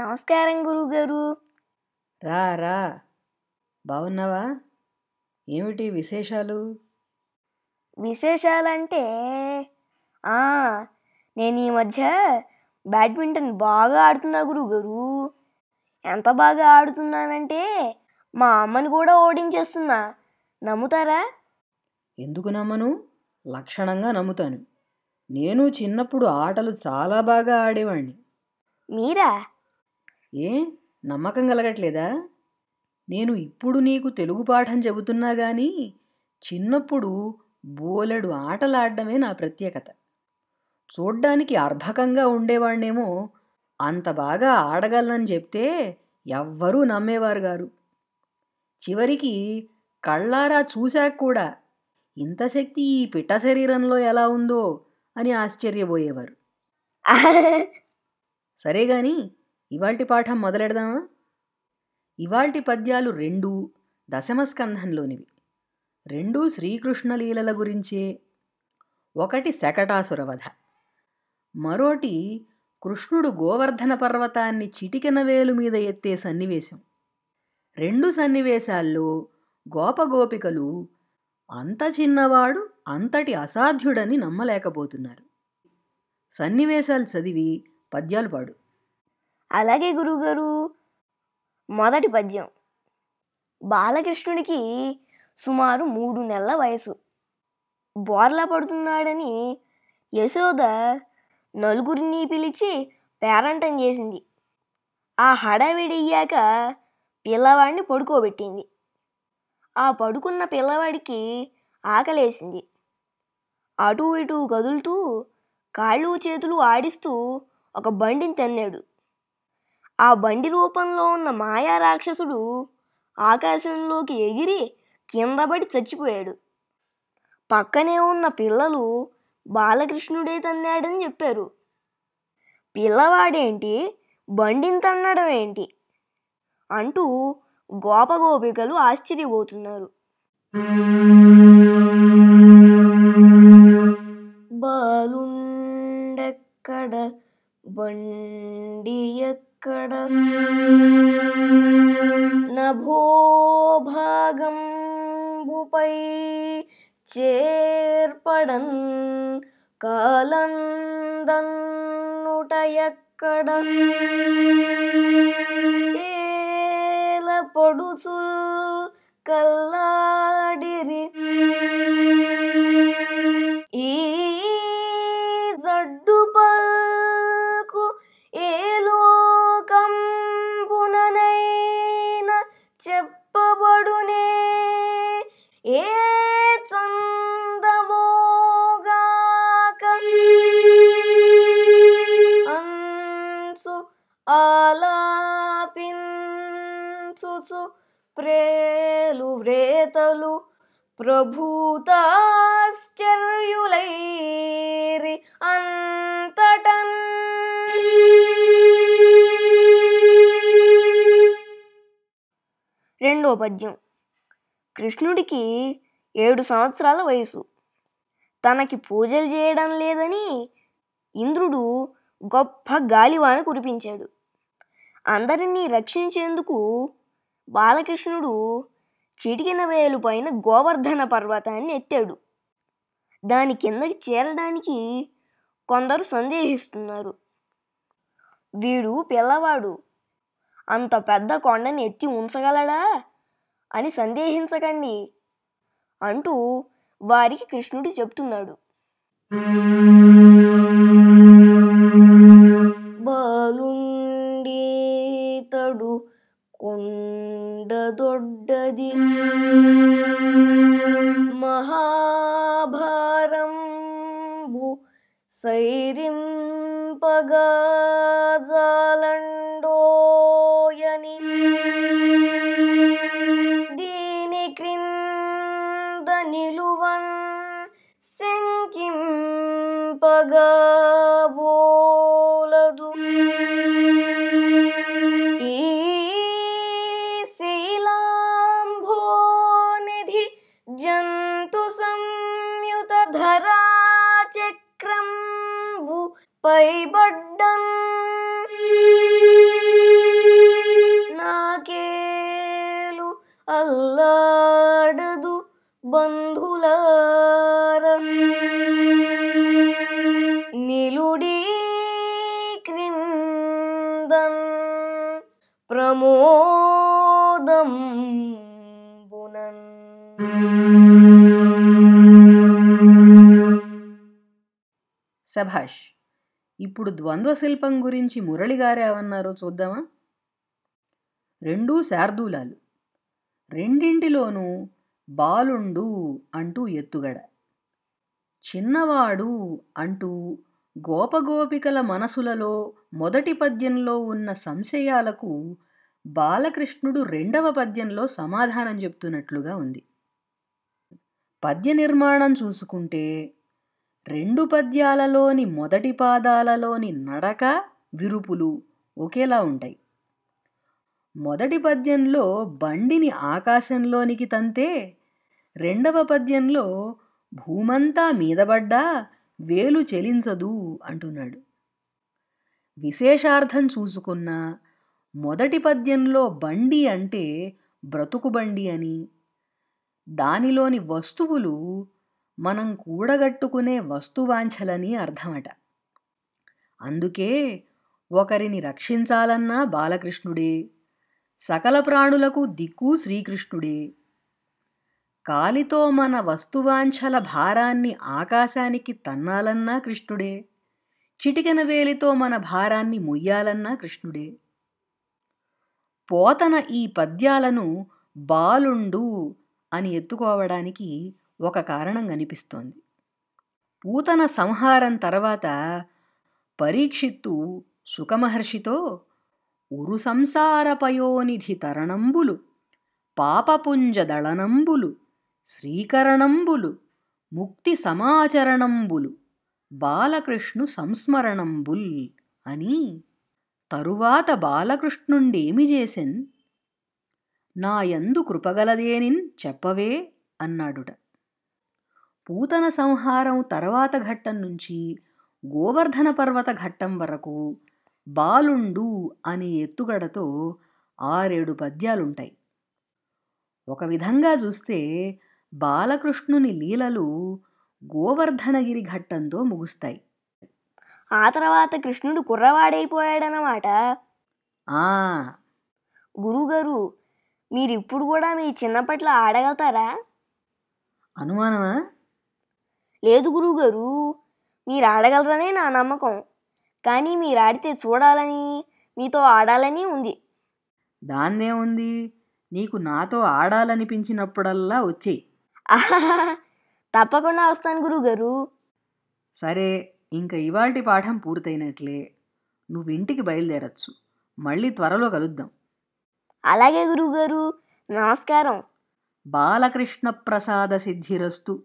నమస్కారం గురువుగారు రా రా బాగున్నావా ఏమిటి విశేషాలు విశేషాలంటే నేను ఈ మధ్య బ్యాడ్మింటన్ బాగా ఆడుతున్నా గురువుగారు ఎంత బాగా ఆడుతున్నానంటే మా అమ్మని కూడా ఓడించేస్తున్నా నమ్ముతారా ఎందుకు నమ్మను లక్షణంగా నమ్ముతాను నేను చిన్నప్పుడు ఆటలు చాలా బాగా ఆడేవాణ్ణి మీరా ఏ నమ్మకం కలగట్లేదా నేను ఇప్పుడు నీకు తెలుగు పాఠం చెబుతున్నా కానీ చిన్నప్పుడు బోలెడు ఆటలాడడమే నా ప్రత్యేకత చూడ్డానికి అర్భకంగా ఉండేవాణ్ణేమో అంత బాగా ఆడగలనని చెప్తే ఎవ్వరూ నమ్మేవారు గారు చివరికి కళ్ళారా చూశాక కూడా ఇంత శక్తి ఈ పిట్ట శరీరంలో ఎలా ఉందో అని ఆశ్చర్యపోయేవారు సరే కానీ ఇవాల్టి పాఠం మొదలెడదామా ఇవాల్టి పద్యాలు రెండూ దశమస్కంధంలోనివి రెండూ శ్రీకృష్ణలీలల గురించే ఒకటి శకటాసురవధ మరోటి కృష్ణుడు గోవర్ధన పర్వతాన్ని చిటికెన వేలు మీద ఎత్తే సన్నివేశం రెండు సన్నివేశాల్లో గోపగోపికలు అంత చిన్నవాడు అంతటి అసాధ్యుడని నమ్మలేకపోతున్నారు సన్నివేశాలు చదివి పద్యాలు పాడు అలాగే గురువుగారు మొదటి పద్యం బాలకృష్ణుడికి సుమారు మూడు నెలల వయసు బోర్లా పడుతున్నాడని యశోద నలుగురిని పిలిచి పేరంటం చేసింది ఆ హడావిడయ్యాక పిల్లవాడిని పడుకోబెట్టింది ఆ పడుకున్న పిల్లవాడికి ఆకలేసింది అటు ఇటు కదులుతూ కాళ్ళు చేతులు ఆడిస్తూ ఒక బండిని తన్నాడు ఆ బండి రూపంలో ఉన్న మాయా రాక్షసుడు ఆకాశంలోకి ఎగిరి కిందపడి చచ్చిపోయాడు పక్కనే ఉన్న పిల్లలు బాలకృష్ణుడే తన్నాడని చెప్పారు పిల్లవాడేంటి బండిని తన్నడం ఏంటి అంటూ గోపగోపికలు ఆశ్చర్యపోతున్నారు బాలుండెక్కడ బండి ఇక్కడ hmm. నభోభాగంబుపై చేర్పడన్ కాలందన్నుట ఎక్కడ hmm. ఏలపడుసుల్ కల్ ఏ చందమోగాక అన్సు ఆలాపించుచు ప్రేలు వ్రేతలు ప్రభుతాశ్చర్యులైరి అంతటన్ రెండో పద్యం కృష్ణుడికి ఏడు సంవత్సరాల వయసు తనకి పూజలు చేయడం లేదని ఇంద్రుడు గొప్ప గాలివాన కురిపించాడు అందరినీ రక్షించేందుకు బాలకృష్ణుడు చిటికిన వేలు పైన గోవర్ధన పర్వతాన్ని ఎత్తాడు దాని కిందకి చేరడానికి కొందరు సందేహిస్తున్నారు వీడు పిల్లవాడు అంత పెద్ద కొండని ఎత్తి ఉంచగలడా అని సందేహించకండి అంటూ వారికి కృష్ణుడు చెప్తున్నాడు బాలుండేతడు కొండదొడ్డది మహాభారంబు సైరింపగా మోదం సభాష్ ఇప్పుడు ద్వంద్వ శిల్పం గురించి మురళిగారు ఏమన్నారో చూద్దామా రెండూ శార్దూలాలు రెండింటిలోనూ బాలుండు అంటూ ఎత్తుగడ చిన్నవాడు అంటూ గోపగోపికల మనసులలో మొదటి పద్యంలో ఉన్న సంశయాలకు బాలకృష్ణుడు రెండవ పద్యంలో సమాధానం చెప్తున్నట్లుగా ఉంది పద్య నిర్మాణం చూసుకుంటే రెండు పద్యాలలోని మొదటి పాదాలలోని నడక విరుపులు ఒకేలా ఉంటాయి మొదటి పద్యంలో బండిని ఆకాశంలోనికి తంతే రెండవ పద్యంలో భూమంతా మీదబడ్డా వేలు చెలించదు అంటున్నాడు విశేషార్థం చూసుకున్నా మొదటి పద్యంలో బండి అంటే బ్రతుకు బండి అని దానిలోని వస్తువులు మనం కూడగట్టుకునే వస్తువాంఛలని అర్థమట అందుకే ఒకరిని రక్షించాలన్నా బాలకృష్ణుడే సకల ప్రాణులకు దిక్కు శ్రీకృష్ణుడే కాలితో మన వస్తువాంఛల భారాన్ని ఆకాశానికి తన్నాలన్నా కృష్ణుడే చిటికెన వేలితో మన భారాన్ని మొయ్యాలన్నా కృష్ణుడే పోతన ఈ పద్యాలను బాలుండు అని ఎత్తుకోవడానికి ఒక కారణం కనిపిస్తోంది పూతన సంహారం తర్వాత పరీక్షిత్తు సుఖమహర్షితో ఉరు సంసారపయోనిధి తరణంబులు పాపపుంజదళనంబులు శ్రీకరణంబులు ముక్తి సమాచరణంబులు బాలకృష్ణు సంస్మరణంబుల్ అని తరువాత బాలకృష్ణుండేమి చేసెన్ నాయందు కృపగలదేనిన్ చెప్పవే అన్నాడుట పూతన సంహారం తర్వాత ఘట్టం నుంచి గోవర్ధన పర్వత ఘట్టం వరకు బాలుండు అనే ఎత్తుగడతో ఆరేడు పద్యాలుంటాయి ఒక విధంగా చూస్తే బాలకృష్ణుని లీలలు గోవర్ధనగిరి ఘట్టంతో ముగుస్తాయి ఆ తర్వాత కృష్ణుడు కుర్రవాడైపోయాడనమాట గురుగారు మీరు ఇప్పుడు కూడా మీ చిన్నప్పట్లో ఆడగలుగుతారా అనుమానమా లేదు గురువుగారు మీరు ఆడగలరనే నా నమ్మకం కానీ మీరు ఆడితే చూడాలని మీతో ఆడాలని ఉంది దాన్నేముంది నీకు నాతో ఆడాలనిపించినప్పుడల్లా వచ్చేయి తప్పకుండా వస్తాను గురువుగారు సరే ఇంకా ఇవాటి పాఠం పూర్తయినట్లే నువ్వు ఇంటికి బయలుదేరచ్చు మళ్ళీ త్వరలో కలుద్దాం అలాగే గురువుగారు నమస్కారం బాలకృష్ణ ప్రసాద సిద్ధిరస్తు